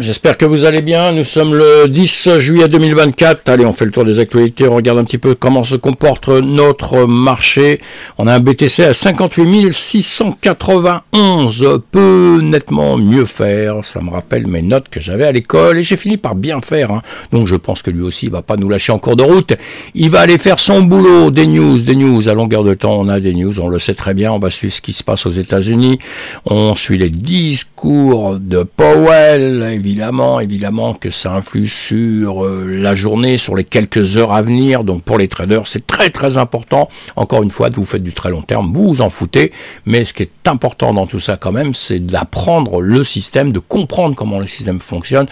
j'espère que vous allez bien. Nous sommes le 10 juillet 2024. Allez, on fait le tour des actualités, on regarde un petit peu comment se comporte notre marché. On a un BTC à 58 691. Peut nettement mieux faire. Ça me rappelle mes notes que j'avais à l'école et j'ai fini par bien faire. Hein. Donc je pense que lui aussi, va pas nous lâcher en cours de route. Il va aller faire son boulot. Des news, des news. À longueur de temps, on a des news. On le sait très bien. On va suivre ce qui se passe aux États-Unis. On suit les discours de Powell évidemment, évidemment que ça influe sur euh, la journée, sur les quelques heures à venir. Donc pour les traders, c'est très très important. Encore une fois, vous faites du très long terme, vous vous en foutez. Mais ce qui est important dans tout ça quand même, c'est d'apprendre le système, de comprendre comment le système fonctionne,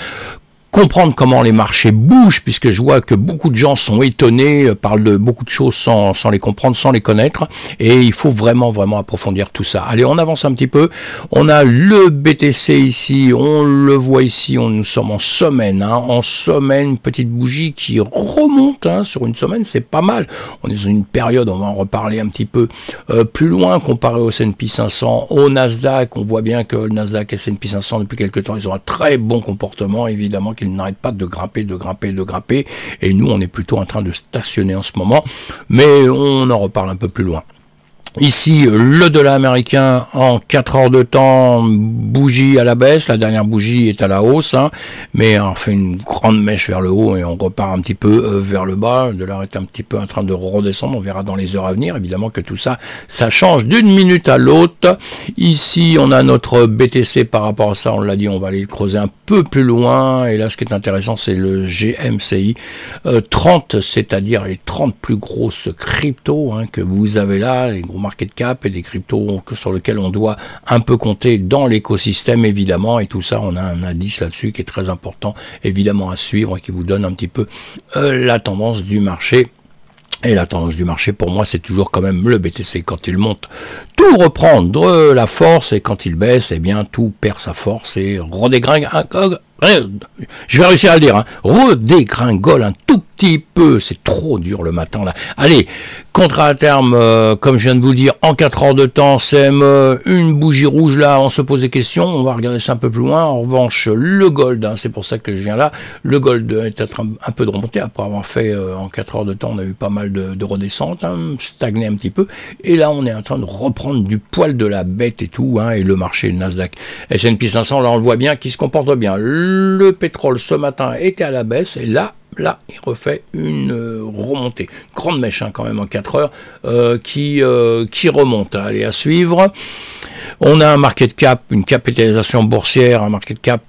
comprendre comment les marchés bougent, puisque je vois que beaucoup de gens sont étonnés, euh, parlent de beaucoup de choses sans, les comprendre, sans les connaître, et il faut vraiment, vraiment approfondir tout ça. Allez, on avance un petit peu. On a le BTC ici, on le voit ici, on, nous sommes en semaine, hein, en semaine, petite bougie qui remonte hein, sur une semaine, c'est pas mal. On est dans une période, on va en reparler un petit peu euh, plus loin, comparé au S&P 500, au Nasdaq, on voit bien que le Nasdaq et S&P 500, depuis quelques temps, ils ont un très bon comportement, évidemment, il n'arrête pas de grimper, de grimper, de grimper. Et nous, on est plutôt en train de stationner en ce moment. Mais on en reparle un peu plus loin. Ici, le dollar américain en 4 heures de temps, bougie à la baisse. La dernière bougie est à la hausse, hein. mais on fait une grande mèche vers le haut et on repart un petit peu euh, vers le bas. Le dollar est un petit peu en train de redescendre. On verra dans les heures à venir, évidemment, que tout ça, ça change d'une minute à l'autre. Ici, on a notre BTC par rapport à ça. On l'a dit, on va aller le creuser un peu plus loin. Et là, ce qui est intéressant, c'est le GMCI 30, euh, c'est-à-dire les 30 plus grosses cryptos hein, que vous avez là, les gros market cap et des cryptos sur lesquels on doit un peu compter dans l'écosystème évidemment et tout ça on a un indice là-dessus qui est très important évidemment à suivre et qui vous donne un petit peu euh, la tendance du marché. Et la tendance du marché, pour moi, c'est toujours quand même le BTC. Quand il monte, tout reprend de la force, et quand il baisse, et eh bien, tout perd sa force et redégringue. Euh, je vais réussir à le dire, hein, redégringole un tout petit peu, c'est trop dur le matin là. Allez, contrat à terme, euh, comme je viens de vous dire, en 4 heures de temps, c'est euh, une bougie rouge là, on se pose des questions, on va regarder ça un peu plus loin. En revanche, le gold, hein, c'est pour ça que je viens là, le gold est un peu de remontée, après avoir fait euh, en 4 heures de temps, on a eu pas mal de, redescente stagner hein, stagné un petit peu, et là on est en train de reprendre du poil de la bête et tout, hein, et le marché, le Nasdaq, S&P 500, là on le voit bien, qui se comporte bien. Le pétrole ce matin était à la baisse, et là là, il refait une euh, remontée. Grande mèche hein, quand même en 4 heures euh, qui, euh, qui remonte. Hein. Allez, à suivre. On a un market cap, une capitalisation boursière, un market cap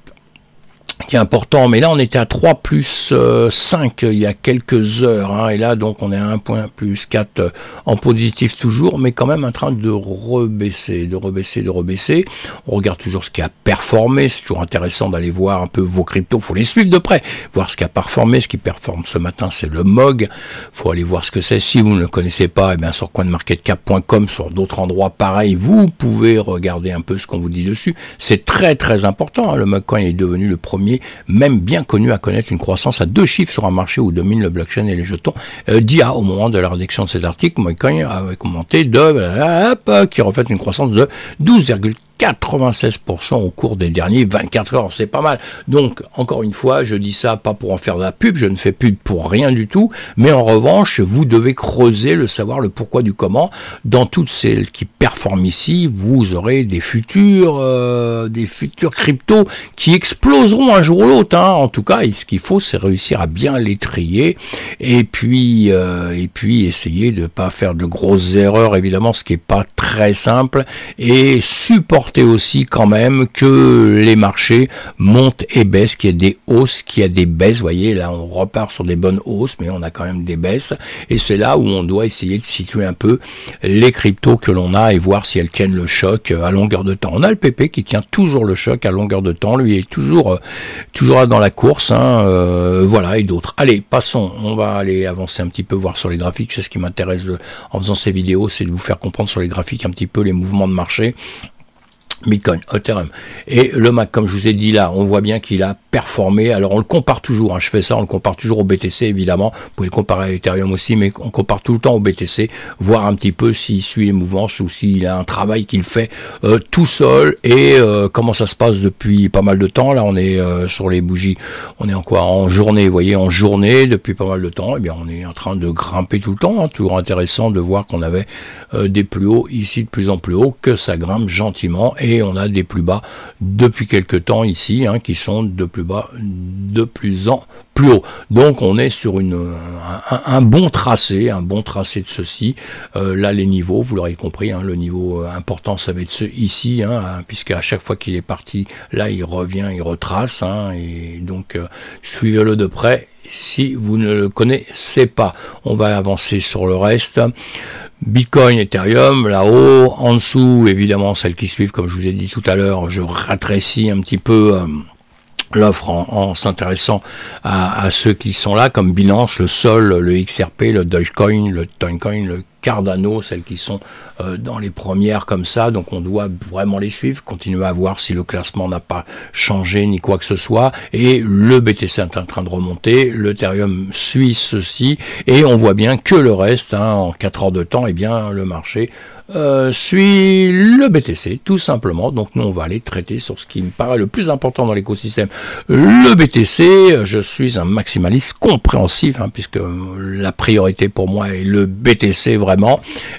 qui est important. Mais là, on était à 3 plus 5 euh, euh, il y a quelques heures. Hein, et là, donc, on est à 1 point plus 4 euh, en positif toujours, mais quand même en train de rebaisser, de rebaisser, de rebaisser. On regarde toujours ce qui a performé. C'est toujours intéressant d'aller voir un peu vos cryptos. faut les suivre de près, voir ce qui a performé. Ce qui performe ce matin, c'est le MOG. faut aller voir ce que c'est. Si vous ne le connaissez pas, et eh bien, sur coinmarketcap.com, sur d'autres endroits pareils, vous pouvez regarder un peu ce qu'on vous dit dessus. C'est très, très important. Hein, le MOG, est devenu le premier même bien connu à connaître une croissance à deux chiffres sur un marché où dominent le blockchain et les jetons. Euh, DIA, au moment de la rédaction de cet article, Moïcoin avait commenté de, euh, euh, qui refait une croissance de 12,3 96% au cours des derniers 24 heures. C'est pas mal. Donc, encore une fois, je dis ça pas pour en faire de la pub, je ne fais pub pour rien du tout, mais en revanche, vous devez creuser le savoir, le pourquoi du comment. Dans toutes celles qui performent ici, vous aurez des futurs, euh, des futurs cryptos qui exploseront un jour ou l'autre. Hein. En tout cas, ce qu'il faut, c'est réussir à bien les trier et puis, euh, et puis essayer de ne pas faire de grosses erreurs, évidemment, ce qui n'est pas très simple, et supporter aussi quand même que les marchés montent et baissent, qu'il y a des hausses, qu'il y a des baisses. Vous voyez, là, on repart sur des bonnes hausses, mais on a quand même des baisses. Et c'est là où on doit essayer de situer un peu les cryptos que l'on a et voir si elles tiennent le choc à longueur de temps. On a le PP qui tient toujours le choc à longueur de temps. Lui, est toujours, euh, toujours dans la course. Hein, euh, voilà, et d'autres. Allez, passons. On va aller avancer un petit peu, voir sur les graphiques. C'est ce qui m'intéresse en faisant ces vidéos, c'est de vous faire comprendre sur les graphiques un petit peu les mouvements de marché. Bitcoin, Ethereum. Et le Mac, comme je vous ai dit là, on voit bien qu'il a performé. Alors on le compare toujours, hein, je fais ça, on le compare toujours au BTC évidemment. Vous pouvez le comparer à Ethereum aussi, mais on compare tout le temps au BTC, voir un petit peu s'il suit les mouvances ou s'il a un travail qu'il fait euh, tout seul et euh, comment ça se passe depuis pas mal de temps. Là on est euh, sur les bougies, on est en quoi En journée, vous voyez, en journée depuis pas mal de temps, et eh bien on est en train de grimper tout le temps. Hein. Toujours intéressant de voir qu'on avait des plus hauts ici de plus en plus hauts que ça grimpe gentiment. Et et on a des plus bas depuis quelques temps ici, hein, qui sont de plus bas de plus en plus haut. Donc on est sur une, un, bon tracé, un bon tracé de ceci. Euh, là les niveaux, vous l'aurez compris, hein, le niveau euh, important ça va être ce, ici, hein, hein, puisque à chaque fois qu'il est parti, là il revient, il retrace, hein, et donc euh, suivez-le de près si vous ne le connaissez pas. On va avancer sur le reste. Bitcoin, Ethereum, là-haut, en dessous, évidemment, celles qui suivent, comme je vous ai dit tout à l'heure, je ratrécis un petit peu l'offre en, s'intéressant à, ceux qui sont là, comme Binance, le Sol, le XRP, le Dogecoin, le Toncoin, le Cardano, celles qui sont euh, dans les premières comme ça. Donc on doit vraiment les suivre, continuer à voir si le classement n'a pas changé ni quoi que ce soit. Et le BTC est en train de remonter, l'Ethereum suit ceci, et on voit bien que le reste, hein, en 4 heures de temps, et eh bien le marché euh, suit le BTC, tout simplement. Donc nous, on va aller traiter sur ce qui me paraît le plus important dans l'écosystème, le BTC. Je suis un maximaliste compréhensif, hein, puisque euh, la priorité pour moi est le BTC vraiment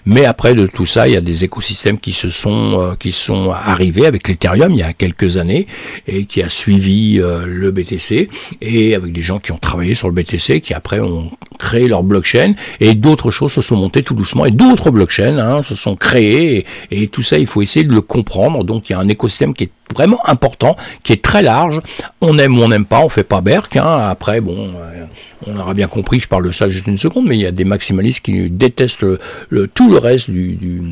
mais après de tout ça, il y a des écosystèmes qui se sont euh, qui sont arrivés avec l'Ethereum il y a quelques années et qui a suivi euh, le BTC et avec des gens qui ont travaillé sur le BTC qui après ont créé leur blockchain et d'autres choses se sont montées tout doucement et d'autres blockchains hein, se sont créées et, et tout ça il faut essayer de le comprendre. Donc il y a un écosystème qui est vraiment important, qui est très large. On aime ou on n'aime pas, on fait pas Berck. Hein. Après, bon, euh, on aura bien compris, je parle de ça juste une seconde, mais il y a des maximalistes qui détestent le, tout le reste du, du,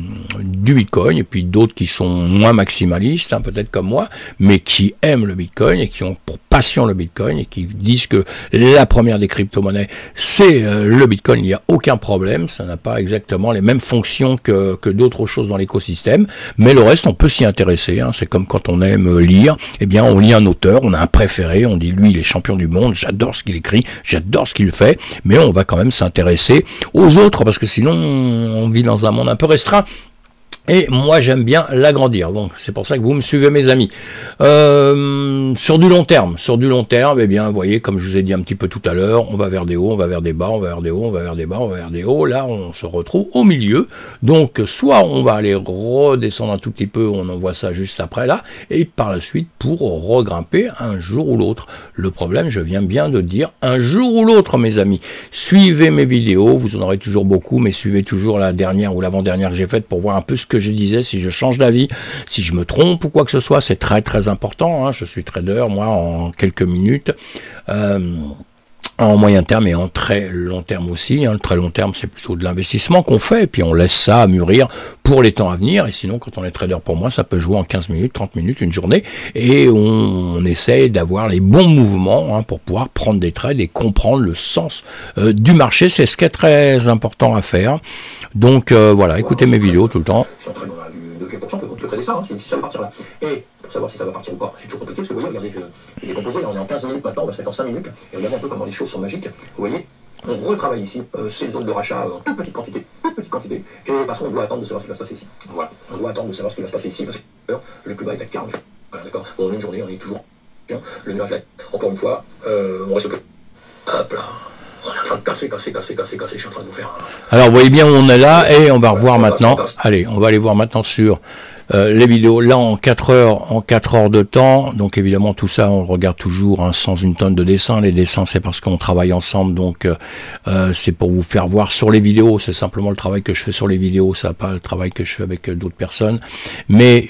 du Bitcoin, et puis d'autres qui sont moins maximalistes, hein, peut-être comme moi, mais qui aiment le Bitcoin et qui ont pour passion le Bitcoin et qui disent que la première des crypto-monnaies, c'est euh, le Bitcoin, il n'y a aucun problème, ça n'a pas exactement les mêmes fonctions que, que d'autres choses dans l'écosystème, mais le reste, on peut s'y intéresser, hein. c'est comme quand on euh, lire, eh bien on lit un auteur, on a un préféré, on dit lui il est champion du monde, j'adore ce qu'il écrit, j'adore ce qu'il fait, mais on va quand même s'intéresser aux autres parce que sinon on vit dans un monde un peu restreint et moi, j'aime bien l'agrandir. Donc, c'est pour ça que vous me suivez, mes amis. Euh, sur du long terme, sur du long terme, eh bien, vous voyez, comme je vous ai dit un petit peu tout à l'heure, on va vers des hauts, on va vers des bas, on va vers des hauts, on va vers des bas, on va vers des hauts. Là, on se retrouve au milieu. Donc, soit on va aller redescendre un tout petit peu, on en voit ça juste après là, et par la suite pour regrimper un jour ou l'autre. Le problème, je viens bien de dire un jour ou l'autre, mes amis. Suivez mes vidéos, vous en aurez toujours beaucoup, mais suivez toujours la dernière ou l'avant-dernière que j'ai faite pour voir un peu ce que je disais, si je change d'avis, si je me trompe ou quoi que ce soit, c'est très très important. Hein. Je suis trader, moi, en quelques minutes. Euh, en moyen terme et en très long terme aussi. Hein. Le très long terme, c'est plutôt de l'investissement qu'on fait, et puis on laisse ça mûrir pour les temps à venir. Et sinon, quand on est trader pour moi, ça peut jouer en 15 minutes, 30 minutes, une journée, et on, essaie d'avoir les bons mouvements hein, pour pouvoir prendre des trades et comprendre le sens euh, du marché. C'est ce qui est très important à faire. Donc euh, voilà, écoutez mes vidéos tout le temps traiter ça, si, ça va partir là. Et pour savoir si ça va partir ou pas, c'est toujours compliqué, parce que vous voyez, regardez, je, vais décomposé, on est en 15 minutes maintenant, on va se mettre en 5 minutes, et regardez un peu comment les choses sont magiques, vous voyez, on retravaille ici euh, ces zones de rachat en toute petite quantité, toute petite quantité, et parce qu'on doit attendre de savoir ce qui va se passer ici. Voilà, on doit attendre de savoir ce qui va se passer ici, parce que euh, le plus bas est à 40. Voilà, d'accord Bon, une journée, on est toujours bien. Le nuage là, encore une fois, euh, on reste que. Hop là on est en train de casser, casser, casser, casser, casser, je suis en train de vous faire. Alors, vous voyez bien où on est là, et on va revoir maintenant. Allez, on va aller voir maintenant sur euh, les vidéos, là en 4 heures, en 4 heures de temps, donc évidemment tout ça on regarde toujours hein, sans une tonne de dessins. Les dessins c'est parce qu'on travaille ensemble, donc euh, euh, c'est pour vous faire voir sur les vidéos. C'est simplement le travail que je fais sur les vidéos, ça pas le travail que je fais avec d'autres personnes. Mais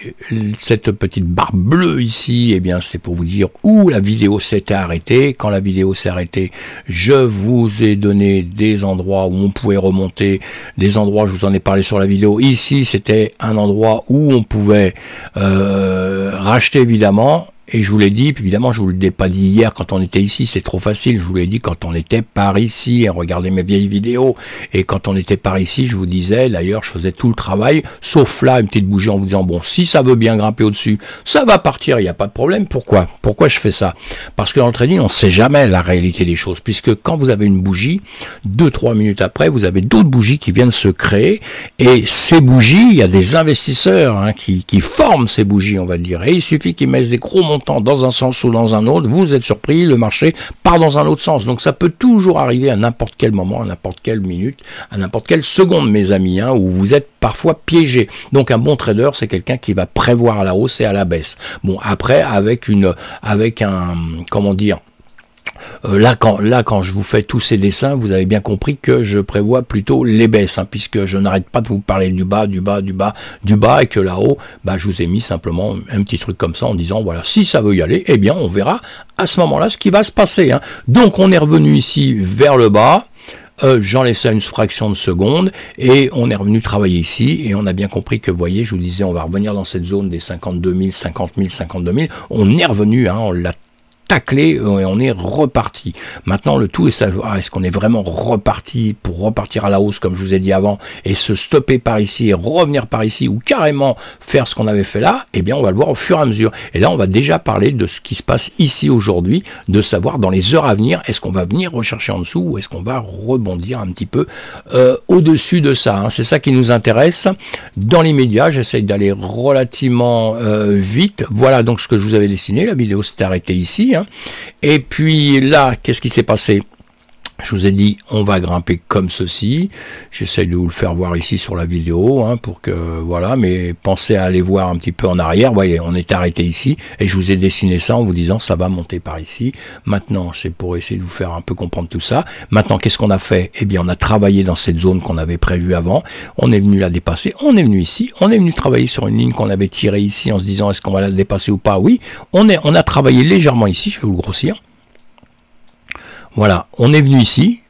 cette petite barre bleue ici, eh bien c'est pour vous dire où la vidéo s'était arrêtée. Quand la vidéo s'est arrêtée, je vous ai donné des endroits où on pouvait remonter, des endroits je vous en ai parlé sur la vidéo. Ici c'était un endroit où on pouvait euh, racheter évidemment et je vous l'ai dit, évidemment, je vous l'ai pas dit hier quand on était ici, c'est trop facile. Je vous l'ai dit quand on était par ici. regardez mes vieilles vidéos. Et quand on était par ici, je vous disais, d'ailleurs, je faisais tout le travail, sauf là, une petite bougie en vous disant, bon, si ça veut bien grimper au-dessus, ça va partir, il n'y a pas de problème. Pourquoi Pourquoi je fais ça Parce que dans le trading, on ne sait jamais la réalité des choses, puisque quand vous avez une bougie, deux, trois minutes après, vous avez d'autres bougies qui viennent se créer. Et ces bougies, il y a des investisseurs hein, qui, qui forment ces bougies, on va dire. Et il suffit qu'ils mettent des gros temps dans un sens ou dans un autre, vous êtes surpris, le marché part dans un autre sens. Donc ça peut toujours arriver à n'importe quel moment, à n'importe quelle minute, à n'importe quelle seconde, mes amis, hein, où vous êtes parfois piégé. Donc un bon trader, c'est quelqu'un qui va prévoir à la hausse et à la baisse. Bon, après, avec une, avec un, comment dire, euh, là quand, là, quand je vous fais tous ces dessins, vous avez bien compris que je prévois plutôt les baisses, hein, puisque je n'arrête pas de vous parler du bas, du bas, du bas, du bas, et que là-haut, bah, je vous ai mis simplement un petit truc comme ça en disant, voilà, si ça veut y aller, eh bien, on verra à ce moment-là ce qui va se passer. Hein. Donc, on est revenu ici vers le bas. Euh, j'en laissais une fraction de seconde et on est revenu travailler ici et on a bien compris que, vous voyez, je vous disais, on va revenir dans cette zone des 52 000, 50 000, 52 000. On est revenu, hein, on l'a taclé euh, et on est reparti. Maintenant, le tout est savoir est-ce qu'on est vraiment reparti pour repartir à la hausse comme je vous ai dit avant et se stopper par ici et revenir par ici ou carrément faire ce qu'on avait fait là. Eh bien, on va le voir au fur et à mesure. Et là, on va déjà parler de ce qui se passe ici aujourd'hui, de savoir dans les heures à venir est-ce qu'on va venir rechercher en dessous ou est-ce qu'on va rebondir un petit peu euh, au-dessus de ça. Hein. C'est ça qui nous intéresse. Dans l'immédiat, j'essaye d'aller relativement euh, vite. Voilà donc ce que je vous avais dessiné. La vidéo s'est arrêtée ici. Hein. Et puis là, qu'est-ce qui s'est passé je vous ai dit, on va grimper comme ceci. J'essaie de vous le faire voir ici sur la vidéo, hein, pour que voilà. Mais pensez à aller voir un petit peu en arrière. Vous voyez, on est arrêté ici et je vous ai dessiné ça en vous disant ça va monter par ici. Maintenant, c'est pour essayer de vous faire un peu comprendre tout ça. Maintenant, qu'est-ce qu'on a fait Eh bien, on a travaillé dans cette zone qu'on avait prévue avant. On est venu la dépasser. On est venu ici. On est venu travailler sur une ligne qu'on avait tirée ici en se disant est-ce qu'on va la dépasser ou pas Oui. On est, on a travaillé légèrement ici. Je vais vous le grossir. Voilà, on est venu ici,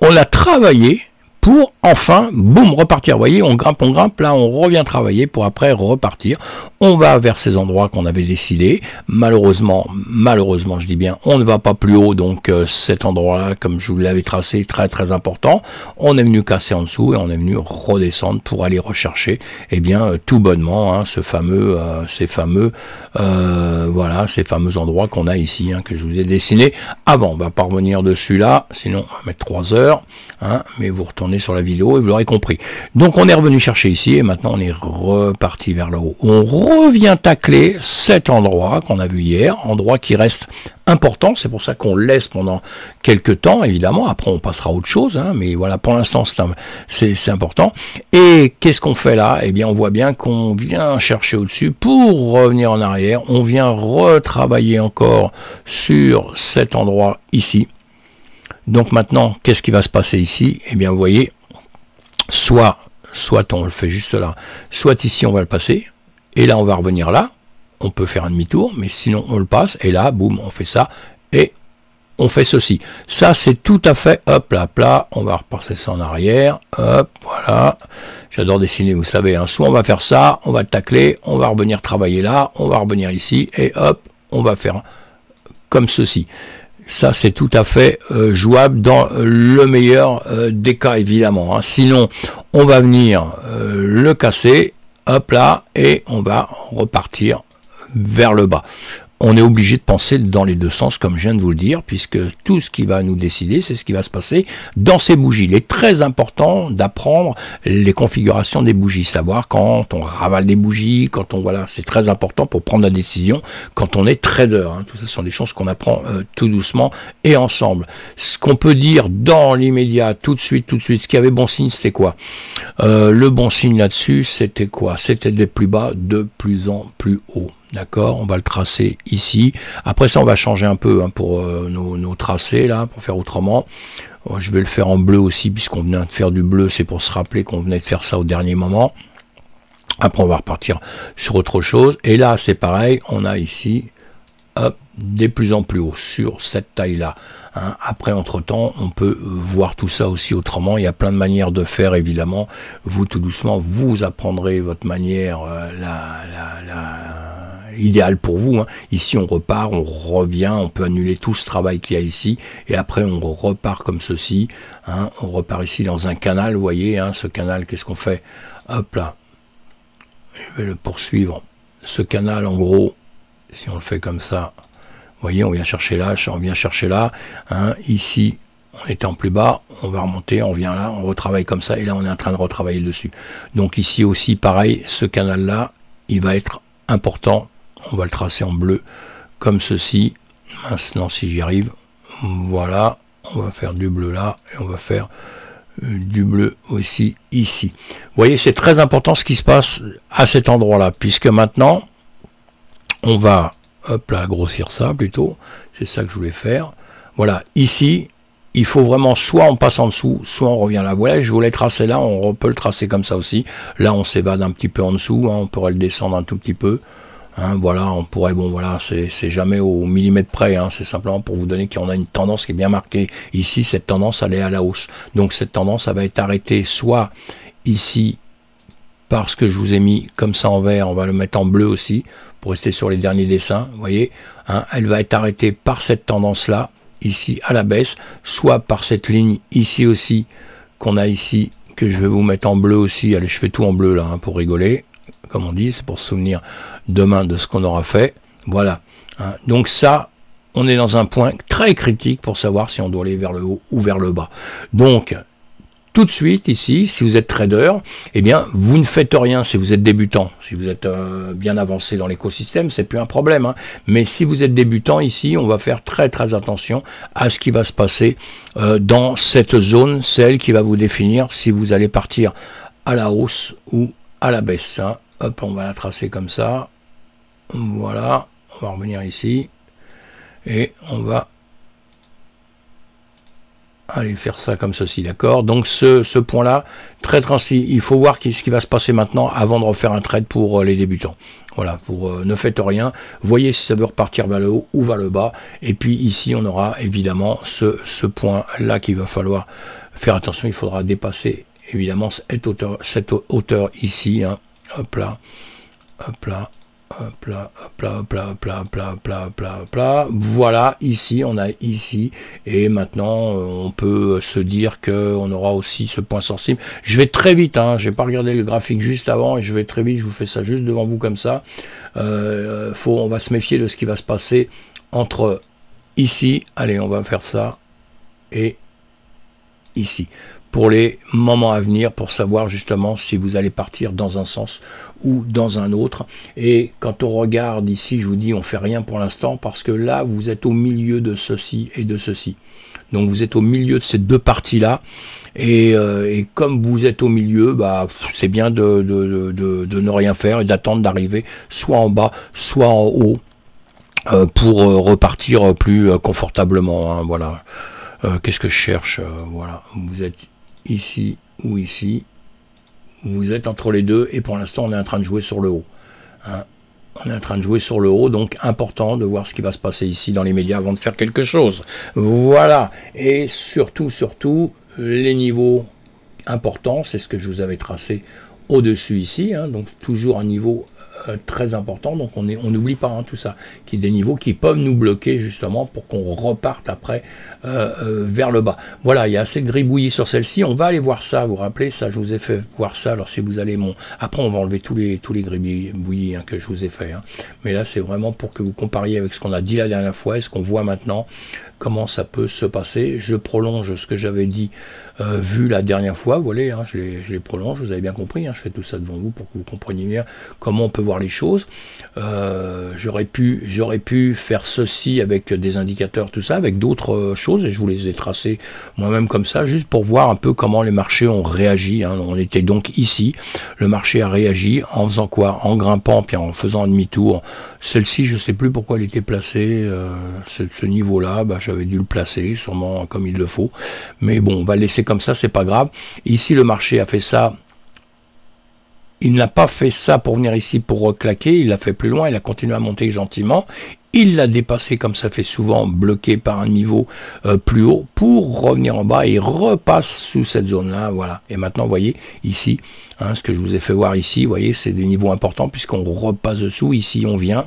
on l'a travaillé, pour enfin, boum, repartir. Vous voyez, on grimpe, on grimpe, là on revient travailler pour après repartir. On va vers ces endroits qu'on avait décidés. Malheureusement, malheureusement je dis bien, on ne va pas plus haut, donc euh, cet endroit-là, comme je vous l'avais tracé, très très important. On est venu casser en dessous et on est venu redescendre pour aller rechercher, et eh bien, euh, tout bonnement, hein, ce fameux, euh, ces fameux, voilà, ces fameux endroits qu'on a ici, hein, que je vous ai dessiné avant. On va pas revenir dessus là, sinon on va mettre 3 heures, hein, mais vous retournez sur la vidéo et vous l'aurez compris. Donc on est revenu chercher ici et maintenant on est reparti vers le haut. On revient tacler cet endroit qu'on a vu hier, endroit qui reste important, c'est pour ça qu'on laisse pendant quelques temps, évidemment, après on passera autre chose, hein, mais voilà, pour l'instant c'est important. Et qu'est-ce qu'on fait là Eh bien on voit bien qu'on vient chercher au-dessus pour revenir en arrière, on vient retravailler encore sur cet endroit ici, donc maintenant, qu'est-ce qui va se passer ici Eh bien, vous voyez, soit, soit on le fait juste là, soit ici on va le passer, et là on va revenir là, on peut faire un demi-tour, mais sinon on le passe, et là, boum, on fait ça, et on fait ceci. Ça, c'est tout à fait, hop, là, plat, on va repasser ça en arrière, hop, voilà, j'adore dessiner, vous savez, hein. soit on va faire ça, on va tacler, on va revenir travailler là, on va revenir ici, et hop, on va faire comme ceci. Ça, c'est tout à fait euh, jouable dans euh, le meilleur euh, des cas, évidemment. Hein. Sinon, on va venir le casser, hop là, et on va repartir vers le bas on est obligé de penser dans les deux sens, comme je viens de vous le dire, puisque tout ce qui va nous décider, c'est ce qui va se passer dans ces bougies. Il est très important d'apprendre les configurations des bougies, savoir quand on ravale des bougies, quand on voilà, c'est très important pour prendre la décision quand on est trader. Hein. Tout ce sont des choses qu'on apprend euh, tout doucement et ensemble. Ce qu'on peut dire dans l'immédiat, tout de suite, tout de suite, ce qui avait bon signe, c'était quoi euh, Le bon signe là-dessus, c'était quoi C'était des plus bas de plus en plus haut. D'accord, on va le tracer ici. Après ça, on va changer un peu hein, pour euh, nos, tracés, là, pour faire autrement. Euh, je vais le faire en bleu aussi, puisqu'on venait de faire du bleu. C'est pour se rappeler qu'on venait de faire ça au dernier moment. Après, on va repartir sur autre chose. Et là, c'est pareil, on a ici, hop, des plus en plus haut, sur cette taille-là. Hein. Après, entre-temps, on peut voir tout ça aussi autrement. Il y a plein de manières de faire, évidemment. Vous, tout doucement, vous apprendrez votre manière, euh, la idéal pour vous. Hein. Ici, on repart, on revient, on peut annuler tout ce travail qu'il y a ici, et après, on repart comme ceci. Hein. On repart ici dans un canal, vous voyez, hein, ce canal, qu'est-ce qu'on fait Hop là, je vais le poursuivre. Ce canal, en gros, si on le fait comme ça, vous voyez, on vient chercher là, on vient chercher là. Ici, on était en plus bas, on va remonter, on vient là, on retravaille comme ça, et là on est en train de retravailler dessus. Donc ici aussi, pareil, ce canal-là, il va être important on va le tracer en bleu comme ceci maintenant ah, si j'y arrive voilà on va faire du bleu là et on va faire euh, du bleu aussi ici vous voyez c'est très important ce qui se passe à cet endroit là puisque maintenant on va hop là grossir ça plutôt c'est ça que je voulais faire voilà ici il faut vraiment soit on passe en dessous, soit on revient là. Voilà, je voulais tracer là, on peut le tracer comme ça aussi. Là, on s'évade un petit peu en dessous, hein, on pourrait le descendre un tout petit peu. Hein, voilà, on pourrait, bon voilà, c'est jamais au millimètre près, hein, c'est simplement pour vous donner qu'on a une tendance qui est bien marquée. Ici, cette tendance, elle est à la hausse. Donc cette tendance, elle va être arrêtée soit ici, parce que je vous ai mis comme ça en vert, on va le mettre en bleu aussi, pour rester sur les derniers dessins, vous voyez, hein, elle va être arrêtée par cette tendance-là, ici à la baisse, soit par cette ligne ici aussi, qu'on a ici, que je vais vous mettre en bleu aussi, allez, je fais tout en bleu là, pour rigoler, comme on dit, c'est pour se souvenir demain de ce qu'on aura fait. Voilà. Hein. Donc ça, on est dans un point très critique pour savoir si on doit aller vers le haut ou vers le bas. Donc, tout de suite ici, si vous êtes trader, eh bien, vous ne faites rien si vous êtes débutant. Si vous êtes euh, bien avancé dans l'écosystème, c'est plus un problème. Hein. Mais si vous êtes débutant ici, on va faire très très attention à ce qui va se passer euh, dans cette zone, celle qui va vous définir si vous allez partir à la hausse ou à la baisse. Hein. Hop, on va la tracer comme ça. Voilà, on va revenir ici. Et on va aller faire ça comme ceci, d'accord Donc ce, ce point-là, très transi, il faut voir ce qui va se passer maintenant avant de refaire un trade pour euh, les débutants. Voilà, pour euh, ne faites rien, voyez si ça veut repartir vers le haut ou vers le bas. Et puis ici, on aura évidemment ce, ce point-là qu'il va falloir faire attention, il faudra dépasser évidemment cette hauteur, cette hauteur ici, hein, Hop là. Hop là. Hop là, hop là, hop là, hop là, hop là, hop là, Voilà, ici, on a ici. Et maintenant, on peut se dire qu'on aura aussi ce point sensible. Je vais très vite, je n'ai pas regardé le graphique juste avant et je vais très vite. Je vous fais ça juste devant vous comme ça. faut, on va se méfier de ce qui va se passer entre ici. Allez, on va faire ça. Et ici pour les moments à venir, pour savoir justement si vous allez partir dans un sens ou dans un autre. Et quand on regarde ici, je vous dis, on fait rien pour l'instant parce que là, vous êtes au milieu de ceci et de ceci. Donc vous êtes au milieu de ces deux parties-là. Et, euh, comme vous êtes au milieu, bah, c'est bien de, ne rien faire et d'attendre d'arriver soit en bas, soit en haut euh, pour euh, repartir plus confortablement. Hein, voilà. Qu'est-ce que je cherche Voilà. Vous êtes ici ou ici, vous êtes entre les deux et pour l'instant on est en train de jouer sur le haut. Hein. on est en train de jouer sur le haut, donc important de voir ce qui va se passer ici dans les médias avant de faire quelque chose. Voilà. Et surtout, surtout, les niveaux importants, c'est ce que je vous avais tracé au-dessus ici. Hein. donc toujours un niveau euh, euh, très important. Donc on n'oublie on pas hein, tout ça, qui est des niveaux qui peuvent nous bloquer justement pour qu'on reparte après euh, euh, vers le bas. Voilà, il y a assez de gribouillis sur celle-ci. On va aller voir ça. Vous, rappelez ça Je vous ai fait voir ça. Alors si vous allez mon, après on va enlever tous les tous les gribouillis hein, que je vous ai fait. Hein. Mais là c'est vraiment pour que vous compariez avec ce qu'on a dit la dernière fois et ce qu'on voit maintenant. Comment ça peut se passer Je prolonge ce que j'avais dit vu la dernière fois. Vous voyez, je les, je les prolonge. Vous avez bien compris. je fais tout ça devant vous pour que vous compreniez bien comment on peut les choses. Euh, j'aurais pu, j'aurais pu faire ceci avec des indicateurs, tout ça, avec d'autres euh, choses, et je vous les ai tracés moi-même comme ça, juste pour voir un peu comment les marchés ont réagi. Hein. On était donc ici, le marché a réagi en faisant quoi En grimpant, puis en faisant un demi-tour. Celle-ci, je sais plus pourquoi elle était placée, euh, ce, niveau-là, bah, j'avais dû le placer, sûrement comme il le faut. Mais bon, on va laisser comme ça, c'est pas grave. Ici, le marché a fait ça il n'a pas fait ça pour venir ici pour claquer, il l'a fait plus loin, il a continué à monter gentiment. Il l'a dépassé comme ça fait souvent, bloqué par un niveau euh, plus haut pour revenir en bas et repasse sous cette zone-là. Voilà. Et maintenant, vous voyez ici, hein, ce que je vous ai fait voir ici, vous voyez, c'est des niveaux importants puisqu'on repasse dessous. Ici, on vient,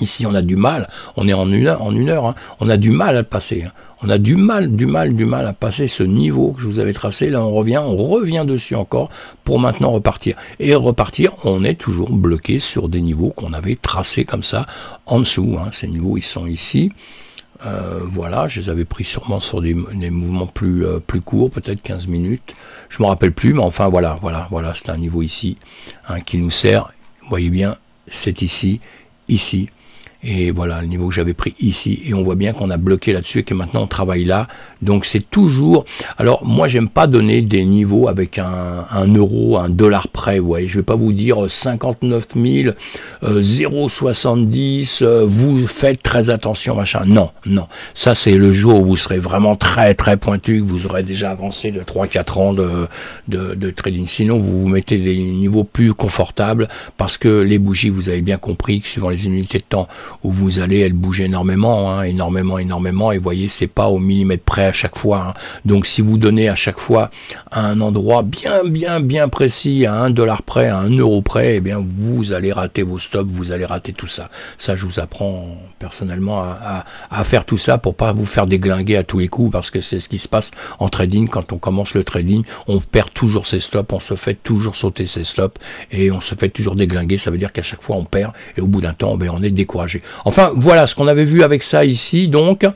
Ici, on a du mal, on est en une, heure, hein. on a du mal à passer. Hein. On a du mal, du mal, du mal à passer ce niveau que je vous avais tracé. Là, on revient, on revient dessus encore pour maintenant repartir. Et repartir, on est toujours bloqué sur des niveaux qu'on avait tracés comme ça en dessous. Hein. Ces niveaux, ils sont ici. Euh, voilà, je les avais pris sûrement sur des, mouvements plus, euh, plus courts, peut-être 15 minutes. Je ne me rappelle plus, mais enfin voilà, voilà, voilà, c'est un niveau ici qui nous sert. Vous voyez bien, c'est ici, ici. Et voilà le niveau que j'avais pris ici. Et on voit bien qu'on a bloqué là-dessus et que maintenant on travaille là. Donc c'est toujours... Alors moi j'aime pas donner des niveaux avec un, euro, un dollar près. Vous voyez, je vais pas vous dire 59 000, 0,70, vous faites très attention, machin. Non, non. Ça c'est le jour où vous serez vraiment très très pointu, que vous aurez déjà avancé de 3-4 ans de, de, de trading. Sinon vous vous mettez des niveaux plus confortables parce que les bougies, vous avez bien compris que suivant les unités de temps, où vous allez, elle bouge énormément, hein, énormément, énormément, et voyez, c'est pas au millimètre près à chaque fois. Hein. Donc si vous donnez à chaque fois un endroit bien, bien, bien précis, à un dollar près, à un euro près, eh bien vous allez rater vos stops, vous allez rater tout ça. Ça, je vous apprends personnellement à, à faire tout ça pour pas vous faire déglinguer à tous les coups, parce que c'est ce qui se passe en trading. Quand on commence le trading, on perd toujours ses stops, on se fait toujours sauter ses stops, et on se fait toujours déglinguer. Ça veut dire qu'à chaque fois on perd, et au bout d'un temps, ben, on est découragé. Enfin, voilà ce qu'on avait vu avec ça ici. Donc,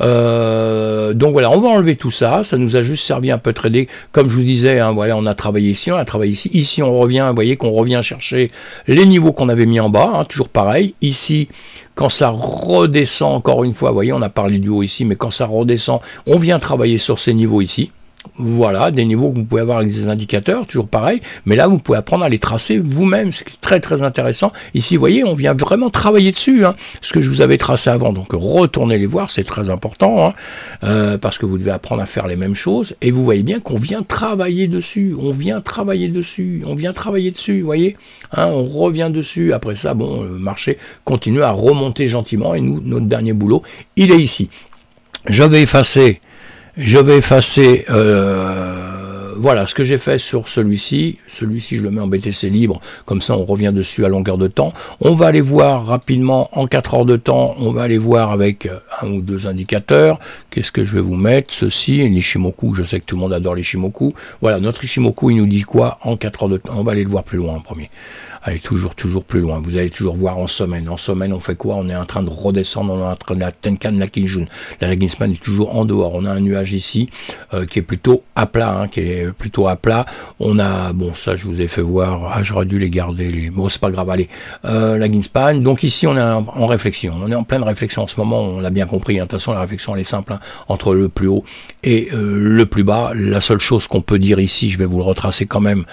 euh, donc voilà, on va enlever tout ça. Ça nous a juste servi un peu de trader. Comme je vous disais, hein, voilà, on a travaillé ici, on a travaillé ici. Ici, on revient, vous voyez qu'on revient chercher les niveaux qu'on avait mis en bas. Hein, toujours pareil. Ici, quand ça redescend encore une fois, vous voyez, on a parlé du haut ici, mais quand ça redescend, on vient travailler sur ces niveaux ici. Voilà, des niveaux que vous pouvez avoir avec des indicateurs, toujours pareil, mais là vous pouvez apprendre à les tracer vous-même, c'est très très intéressant. Ici, vous voyez, on vient vraiment travailler dessus, hein. ce que je vous avais tracé avant, donc retournez les voir, c'est très important, hein. euh, parce que vous devez apprendre à faire les mêmes choses, et vous voyez bien qu'on vient travailler dessus, on vient travailler dessus, on vient travailler dessus, vous voyez, hein, on revient dessus, après ça, bon, le marché continue à remonter gentiment, et nous, notre dernier boulot, il est ici. Je vais effacer je vais effacer... Euh, voilà ce que j'ai fait sur celui-ci. Celui-ci, je le mets en BTC libre. Comme ça, on revient dessus à longueur de temps. On va aller voir rapidement en 4 heures de temps. On va aller voir avec euh, un ou deux indicateurs. Qu'est-ce que je vais vous mettre Ceci, l'Ishimoku. Je sais que tout le monde adore l'Ishimoku. Voilà, notre Ishimoku, il nous dit quoi en 4 heures de temps On va aller le voir plus loin en premier. Allez toujours, toujours plus loin. Vous allez toujours voir en semaine. En semaine, on fait quoi On est en train de redescendre, on est en train de la Tenkan Kinjun. La Lakinsman est toujours en dehors. On a un nuage ici euh, qui est plutôt à plat, hein, qui est plutôt à plat. On a, bon, ça, je vous ai fait voir. Ah, j'aurais dû les garder. Les... Bon, c'est pas grave. Allez, euh, la Ginspan. Donc ici, on est en, réflexion. On est en pleine réflexion en ce moment. On l'a bien compris. Hein. De toute façon, la réflexion elle est simple hein, entre le plus haut et euh, le plus bas. La seule chose qu'on peut dire ici, je vais vous le retracer quand même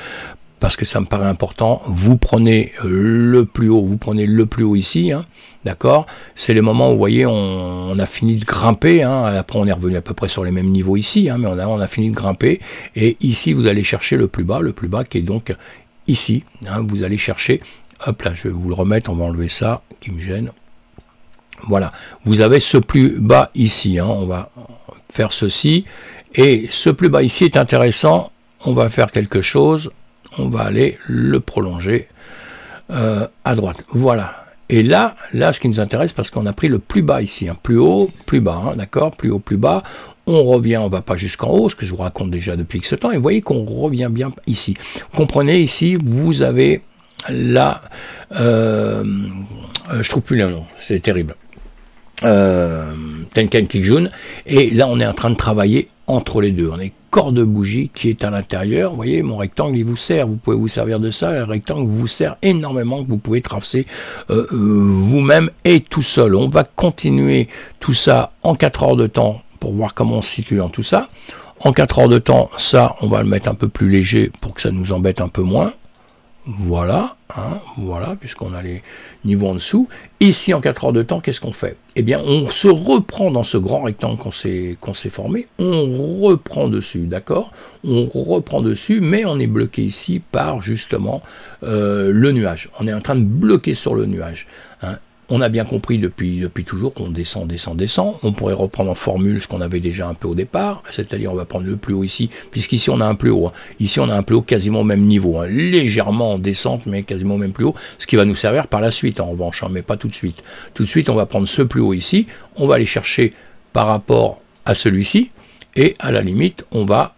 parce que ça me paraît important. Vous prenez euh, le plus haut, vous prenez le plus haut ici, hein, d'accord C'est le moment où, vous voyez, on, a fini de grimper, hein. après on est revenu à peu près sur les mêmes niveaux ici, hein, mais on a, on a fini de grimper, et ici vous allez chercher le plus bas, le plus bas qui est donc ici, vous allez chercher, hop là, je vais vous le remettre, on va enlever ça, qui me gêne, voilà, vous avez ce plus bas ici, on va faire ceci, et ce plus bas ici est intéressant, on va faire quelque chose, on va aller le prolonger euh, à droite. Voilà. Et là, là, ce qui nous intéresse, parce qu'on a pris le plus bas ici, un hein. plus haut, plus bas, hein, d'accord, plus haut, plus bas. On revient, on va pas jusqu'en haut, ce que je vous raconte déjà depuis ce temps. Et vous voyez qu'on revient bien ici. comprenez ici, vous avez là, je trouve plus le nom, c'est terrible euh, Tenken Kijun. Et là, on est en train de travailler entre les deux. On est corps de bougie qui est à l'intérieur. Vous voyez, mon rectangle, il vous sert. Vous pouvez vous servir de ça. le rectangle vous sert énormément, que vous pouvez traverser euh, euh, vous-même et tout seul. On va continuer tout ça en 4 heures de temps pour voir comment on se situe dans tout ça. En 4 heures de temps, ça, on va le mettre un peu plus léger pour que ça nous embête un peu moins. Voilà, hein, voilà, puisqu'on a les niveaux en dessous. Ici, en 4 heures de temps, qu'est-ce qu'on fait Eh bien, on se reprend dans ce grand rectangle qu'on s'est formé, on reprend dessus, d'accord On reprend dessus, mais on est bloqué ici par, justement, euh, le nuage. On est en train de bloquer sur le nuage. Hein. On a bien compris depuis, depuis toujours qu'on descend, descend, descend. On pourrait reprendre en formule ce qu'on avait déjà un peu au départ, c'est-à-dire on va prendre le plus haut ici, puisqu'ici on a un plus haut. Hein. Ici on a un plus haut quasiment au même niveau, hein. légèrement en descente, mais quasiment au même plus haut, ce qui va nous servir par la suite hein, en revanche, mais pas tout de suite. Tout de suite on va prendre ce plus haut ici, on va aller chercher par rapport à celui-ci, et à la limite on va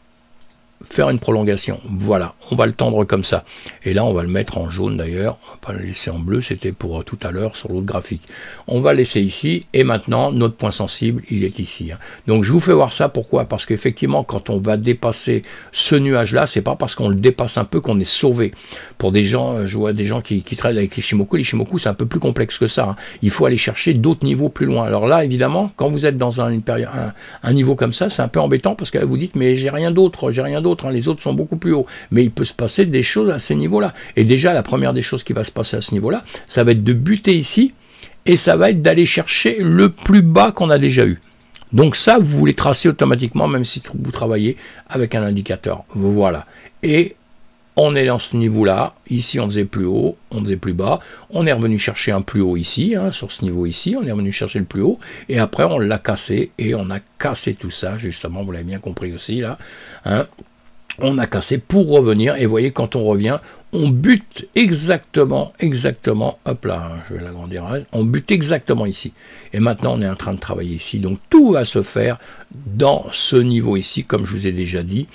faire une prolongation. Voilà, on va le tendre comme ça. Et là, on va le mettre en jaune d'ailleurs. On va pas le laisser en bleu, c'était pour tout à l'heure sur l'autre graphique. On va laisser ici. Et maintenant, notre point sensible, il est ici. Hein. Donc, je vous fais voir ça. Pourquoi Parce qu'effectivement, quand on va dépasser ce nuage-là, c'est pas parce qu'on le dépasse un peu qu'on est sauvé. Pour des gens, euh, je vois des gens qui, qui avec l'Ishimoku. L'Ishimoku, c'est un peu plus complexe que ça. Hein. Il faut aller chercher d'autres niveaux plus loin. Alors là, évidemment, quand vous êtes dans un, une période, un, niveau comme ça, c'est un peu embêtant parce que vous dites, mais j'ai rien d'autre, j'ai rien Hein. les autres sont beaucoup plus hauts. Mais il peut se passer des choses à ces niveaux-là. Et déjà, la première des choses qui va se passer à ce niveau-là, ça va être de buter ici, et ça va être d'aller chercher le plus bas qu'on a déjà eu. Donc ça, vous voulez tracer automatiquement, même si vous travaillez avec un indicateur. Voilà. Et on est dans ce niveau-là. Ici, on faisait plus haut, on faisait plus bas. On est revenu chercher un plus haut ici, hein, sur ce niveau ici. On est revenu chercher le plus haut. Et après, on l'a cassé et on a cassé tout ça, justement. Vous l'avez bien compris aussi, là. Hein on a cassé pour revenir. Et voyez, quand on revient, on bute exactement, exactement, hop là, je vais l'agrandir, on bute exactement ici. Et maintenant, on est en train de travailler ici. Donc, tout va se faire dans ce niveau ici, comme je vous ai déjà dit.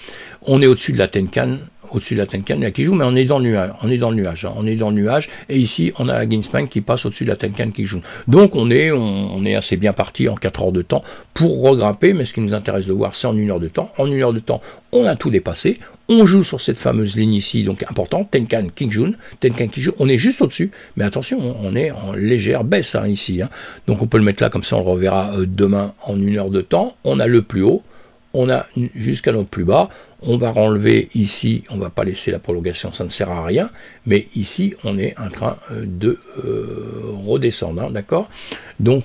On est au-dessus de la Tenkan, au-dessus de la Tenkan, qui joue, mais on est dans le nuage, on est dans le nuage, hein. on est dans le nuage, et ici, on a Ginsman qui passe au-dessus de la Tenkan qui joue. Donc, on est, on, est assez bien parti en 4 heures de temps pour regrimper, mais ce qui nous intéresse de voir, c'est en 1 heure de temps. En 1 heure de temps, on a tout dépassé, on joue sur cette fameuse ligne ici, donc important Tenkan Kijun, Tenkan Kijun, on est juste au-dessus, mais attention, on est en légère baisse hein, ici, hein. donc on peut le mettre là, comme ça on le reverra euh, demain en une heure de temps, on a le plus haut, on a jusqu'à notre plus bas, on va enlever ici, on va pas laisser la prolongation, ça ne sert à rien, mais ici on est en train euh, de euh, redescendre, hein, d'accord Donc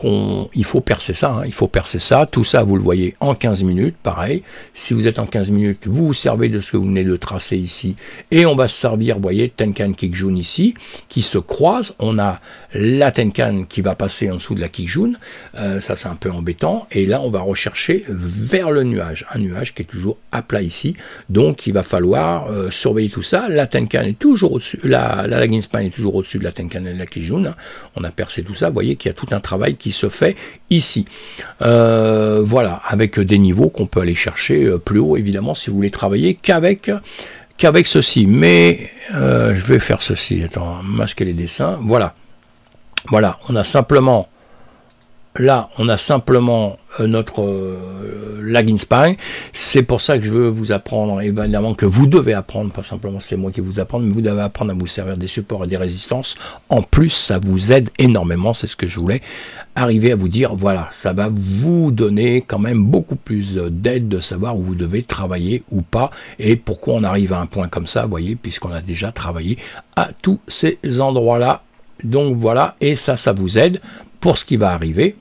il faut percer ça, hein, il faut percer ça, tout ça vous le voyez en 15 minutes, pareil, si vous êtes en 15 minutes, vous vous servez de ce que vous venez de tracer ici, et on va se servir, vous voyez, Tenkan Kikjun ici, qui se croise, on a la Tenkan qui va passer en dessous de la Kikjun, euh, ça c'est un peu embêtant, et là on va rechercher vers le nuage, un nuage qui est toujours à plat ici, donc il va falloir euh, surveiller tout ça. La Tenkan est toujours au-dessus, la, la Laginspan est toujours au-dessus de la Tenkan et de la Kijun. Hein. On a percé tout ça. Vous voyez qu'il y a tout un travail qui se fait ici. Euh, voilà, avec des niveaux qu'on peut aller chercher euh, plus haut, évidemment, si vous voulez travailler qu'avec qu'avec ceci. Mais je vais faire ceci. Attends, masquer les dessins. Voilà. Voilà, on a simplement Là, on a simplement euh, notre euh, lag in C'est pour ça que je veux vous apprendre, évidemment, que vous devez apprendre, pas simplement c'est moi qui vous apprends, mais vous devez apprendre à vous servir des supports et des résistances. En plus, ça vous aide énormément, c'est ce que je voulais arriver à vous dire. Voilà, ça va vous donner quand même beaucoup plus d'aide de savoir où vous devez travailler ou pas et pourquoi on arrive à un point comme ça, vous voyez, puisqu'on a déjà travaillé à tous ces endroits-là. Donc voilà, et ça, ça vous aide pour ce qui va arriver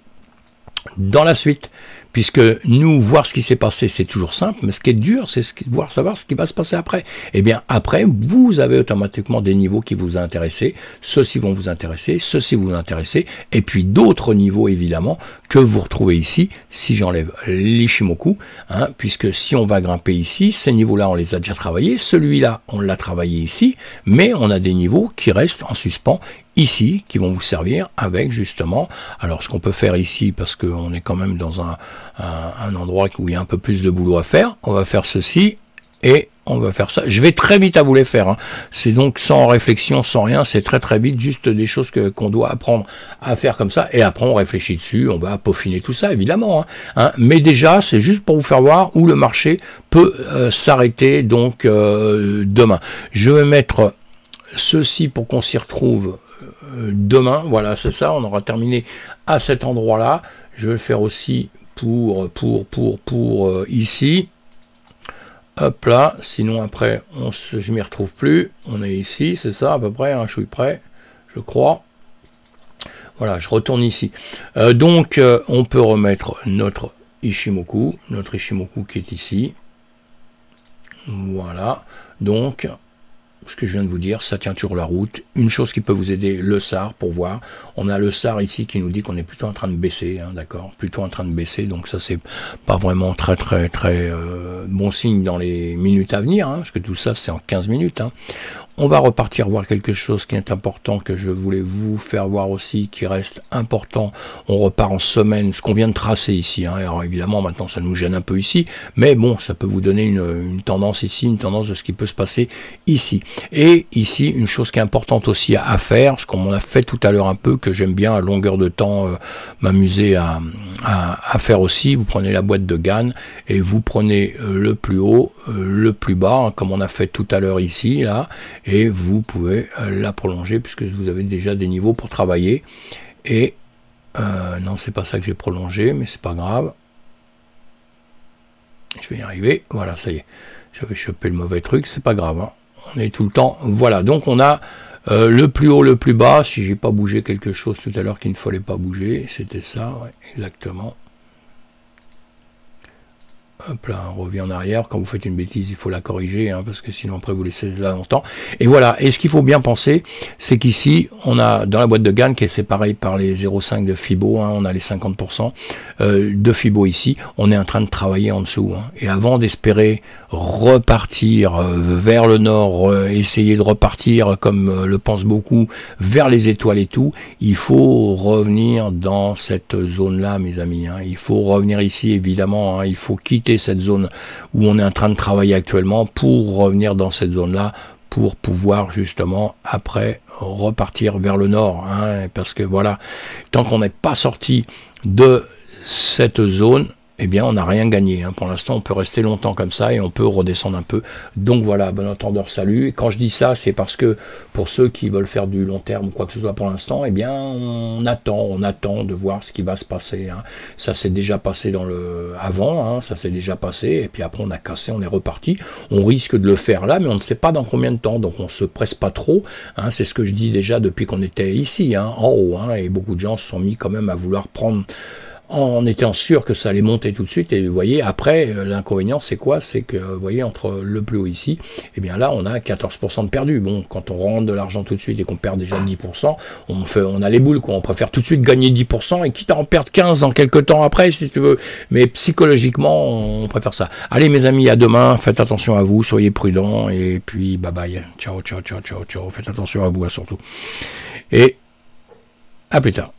dans la suite, puisque nous, voir ce qui s'est passé, c'est toujours simple, mais ce qui est dur, c'est ce voir savoir ce qui va se passer après. Et eh bien après, vous avez automatiquement des niveaux qui vous intéressent, ceux-ci vont vous intéresser, ceux-ci vous intéresser, et puis d'autres niveaux, évidemment, que vous retrouvez ici, si j'enlève l'Ishimoku, hein, puisque si on va grimper ici, ces niveaux-là, on les a déjà travaillés, celui-là, on l'a travaillé ici, mais on a des niveaux qui restent en suspens ici qui vont vous servir avec justement alors ce qu'on peut faire ici parce qu'on est quand même dans un, endroit où il y a un peu plus de boulot à faire on va faire ceci et on va faire ça. Je vais très vite à vous les faire. Hein. C'est donc sans réflexion, sans rien, c'est très très vite, juste des choses que qu'on doit apprendre à faire comme ça. Et après, on réfléchit dessus, on va peaufiner tout ça, évidemment. Hein, hein. Mais déjà, c'est juste pour vous faire voir où le marché peut euh, s'arrêter donc euh, demain. Je vais mettre ceci pour qu'on s'y retrouve euh, demain. Voilà, c'est ça. On aura terminé à cet endroit-là. Je vais le faire aussi pour, pour, pour, pour euh, ici. Hop là. Sinon, après, on se, je m'y retrouve plus. On est ici, c'est ça, à peu près. Hein, je suis prêt, je crois. Voilà, je retourne ici. Euh, donc, on peut remettre notre Ishimoku, notre Ishimoku qui est ici. Voilà. Donc, ce que je viens de vous dire, ça tient toujours la route. Une chose qui peut vous aider, le SAR, pour voir. On a le SAR ici qui nous dit qu'on est plutôt en train de baisser, hein, d'accord Plutôt en train de baisser, donc ça c'est pas vraiment très très très euh, bon signe dans les minutes à venir, hein, parce que tout ça c'est en 15 minutes. Hein. On va repartir voir quelque chose qui est important, que je voulais vous faire voir aussi, qui reste important. On repart en semaine, ce qu'on vient de tracer ici. Hein. Alors évidemment, maintenant, ça nous gêne un peu ici, mais bon, ça peut vous donner une, tendance ici, une tendance de ce qui peut se passer ici. Et ici, une chose qui est importante aussi à, faire, ce qu'on a fait tout à l'heure un peu, que j'aime bien à longueur de temps euh, m'amuser à, faire aussi. Vous prenez la boîte de GAN et vous prenez euh, le plus haut, euh, le plus bas, hein, comme on a fait tout à l'heure ici, là, et vous pouvez euh, la prolonger puisque vous avez déjà des niveaux pour travailler et euh, non c'est pas ça que j'ai prolongé mais c'est pas grave je vais y arriver voilà ça y est j'avais chopé le mauvais truc c'est pas grave hein. on est tout le temps voilà donc on a euh, le plus haut, le plus bas, si j'ai pas bougé quelque chose tout à l'heure qu'il ne fallait pas bouger, c'était ça, exactement. Hop là, on revient en arrière. Quand vous faites une bêtise, il faut la corriger, hein, parce que sinon après vous laissez là longtemps. Et voilà. Et ce qu'il faut bien penser, c'est qu'ici, on a dans la boîte de Gannes, qui est séparée par les 0,5 de Fibo, hein, on a les 50% euh, de Fibo ici. On est en train de travailler en dessous. Hein. Et avant d'espérer repartir euh, vers le nord, euh, essayer de repartir comme le pensent beaucoup vers les étoiles et tout, il faut revenir dans cette zone-là, mes amis. Il faut revenir ici, évidemment. Il faut quitter cette zone où on est en train de travailler actuellement pour revenir dans cette zone-là pour pouvoir justement après repartir vers le nord. Hein, parce que voilà, tant qu'on n'est pas sorti de cette zone, eh bien, on n'a rien gagné. Hein. Pour l'instant, on peut rester longtemps comme ça et on peut redescendre un peu. Donc voilà, bon entendeur, salut. Et quand je dis ça, c'est parce que pour ceux qui veulent faire du long terme ou quoi que ce soit pour l'instant, eh bien, on attend, on attend de voir ce qui va se passer. Hein. Ça s'est déjà passé dans le avant, hein. ça s'est déjà passé. Et puis après, on a cassé, on est reparti. On risque de le faire là, mais on ne sait pas dans combien de temps. Donc on se presse pas trop. C'est ce que je dis déjà depuis qu'on était ici, en haut. et beaucoup de gens se sont mis quand même à vouloir prendre en étant sûr que ça allait monter tout de suite. Et vous voyez, après, euh, l'inconvénient, c'est quoi C'est que, vous voyez, entre le plus haut ici, et eh bien là, on a 14% de perdu. Bon, quand on rentre de l'argent tout de suite et qu'on perd déjà 10%, on, fait, on a les boules, quoi. On préfère tout de suite gagner 10% et quitte à en perdre 15 en quelques temps après, si tu veux. Mais psychologiquement, on préfère ça. Allez, mes amis, à demain. Faites attention à vous, soyez prudents. Et puis, bye bye. Ciao, ciao, ciao, ciao, ciao. Faites attention à vous, hein, surtout. Et à plus tard.